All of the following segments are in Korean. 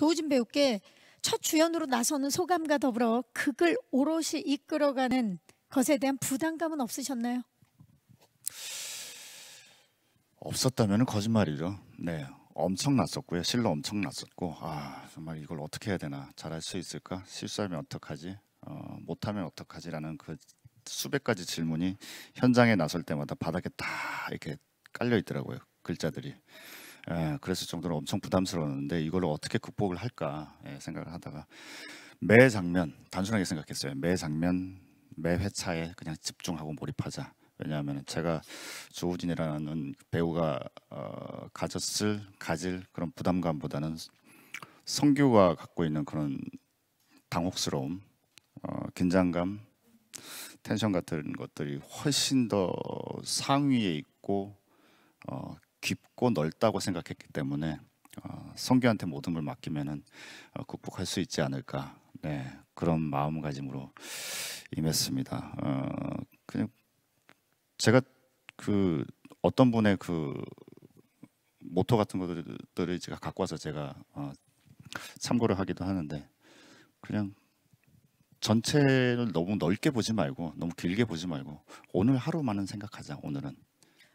조우진 배우께 첫 주연으로 나서는 소감과 더불어 극을 오롯이 이끌어가는 것에 대한 부담감은 없으셨나요? 없었다면 거짓말이죠. 네, 엄청났었고요. 실로 엄청났었고 아 정말 이걸 어떻게 해야 되나 잘할 수 있을까 실수하면 어떡하지 어, 못하면 어떡하지라는 그 수백 가지 질문이 현장에 나설 때마다 바닥에 다 이렇게 깔려 있더라고요 글자들이 예, 예, 그랬을 정도로 엄청 부담스러웠는데 이걸 어떻게 극복을 할까 예, 생각을 하다가 매 장면 단순하게 생각했어요. 매 장면 매 회차에 그냥 집중하고 몰입하자. 왜냐하면 제가 조우진이라는 배우가 어, 가졌을 가질 그런 부담감보다는 성규가 갖고 있는 그런 당혹스러움, 어, 긴장감, 텐션 같은 것들이 훨씬 더 상위에 있고 어, 깊고 넓다고 생각했기 때문에 어, 성교한테 모든 걸 맡기면은 어, 극복할 수 있지 않을까 네, 그런 마음가짐으로 임했습니다. 어, 그냥 제가 그 어떤 분의 그 모토 같은 것들을 제가 갖고 와서 제가 어, 참고를 하기도 하는데 그냥 전체를 너무 넓게 보지 말고 너무 길게 보지 말고 오늘 하루만은 생각하자 오늘은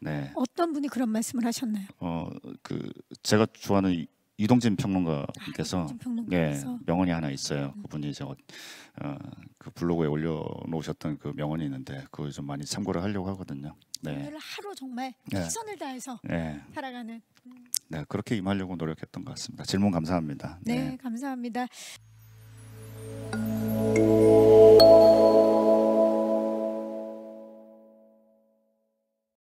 네. 어떤 분이 그런 말씀을 하셨나요? 어, 그 제가 좋아하는 이동진 평론가께서 아, 예, 명언이 하나 있어요. 음. 그분이 이제 어, 그 블로그에 올려놓으셨던 그 명언이 있는데 그걸 좀 많이 참고를 하려고 하거든요. 네. 하루 정말 네. 최선을 네. 다해서 네. 살아가는. 음. 네, 그렇게 임하려고 노력했던 것 같습니다. 질문 감사합니다. 네. 네 감사합니다.